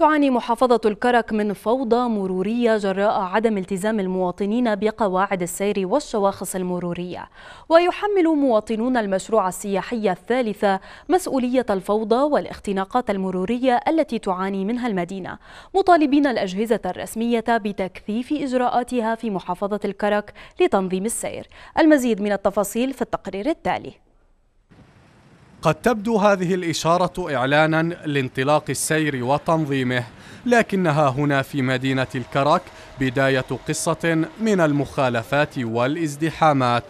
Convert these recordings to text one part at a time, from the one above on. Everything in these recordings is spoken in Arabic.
تعاني محافظة الكرك من فوضى مرورية جراء عدم التزام المواطنين بقواعد السير والشواخص المرورية ويحمل مواطنون المشروع السياحي الثالثة مسؤولية الفوضى والاختناقات المرورية التي تعاني منها المدينة مطالبين الأجهزة الرسمية بتكثيف إجراءاتها في محافظة الكرك لتنظيم السير المزيد من التفاصيل في التقرير التالي قد تبدو هذه الإشارة إعلانا لانطلاق السير وتنظيمه لكنها هنا في مدينة الكرك بداية قصة من المخالفات والازدحامات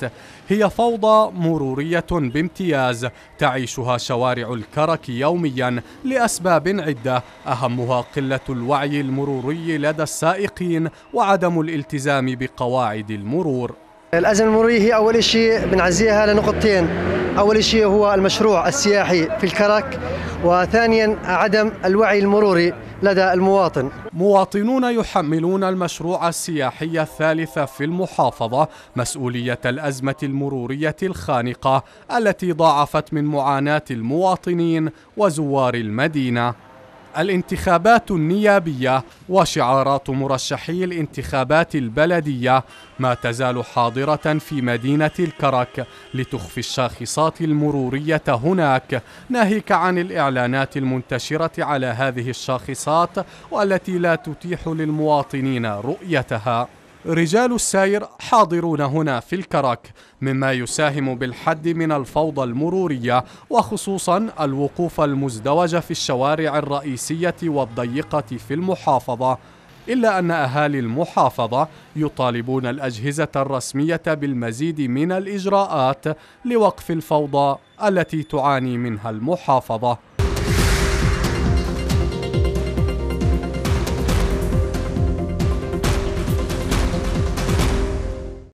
هي فوضى مرورية بامتياز تعيشها شوارع الكرك يوميا لأسباب عدة أهمها قلة الوعي المروري لدى السائقين وعدم الالتزام بقواعد المرور الأزمة المرورية هي أول شيء بنعزيها لنقطتين أول شيء هو المشروع السياحي في الكرك وثانيا عدم الوعي المروري لدى المواطن مواطنون يحملون المشروع السياحي الثالث في المحافظة مسؤولية الأزمة المرورية الخانقة التي ضاعفت من معاناة المواطنين وزوار المدينة الانتخابات النيابية وشعارات مرشحي الانتخابات البلدية ما تزال حاضرة في مدينة الكرك لتخفي الشاخصات المرورية هناك ناهيك عن الإعلانات المنتشرة على هذه الشاخصات والتي لا تتيح للمواطنين رؤيتها رجال السير حاضرون هنا في الكرك مما يساهم بالحد من الفوضى المرورية وخصوصا الوقوف المزدوج في الشوارع الرئيسية والضيقة في المحافظة إلا أن أهالي المحافظة يطالبون الأجهزة الرسمية بالمزيد من الإجراءات لوقف الفوضى التي تعاني منها المحافظة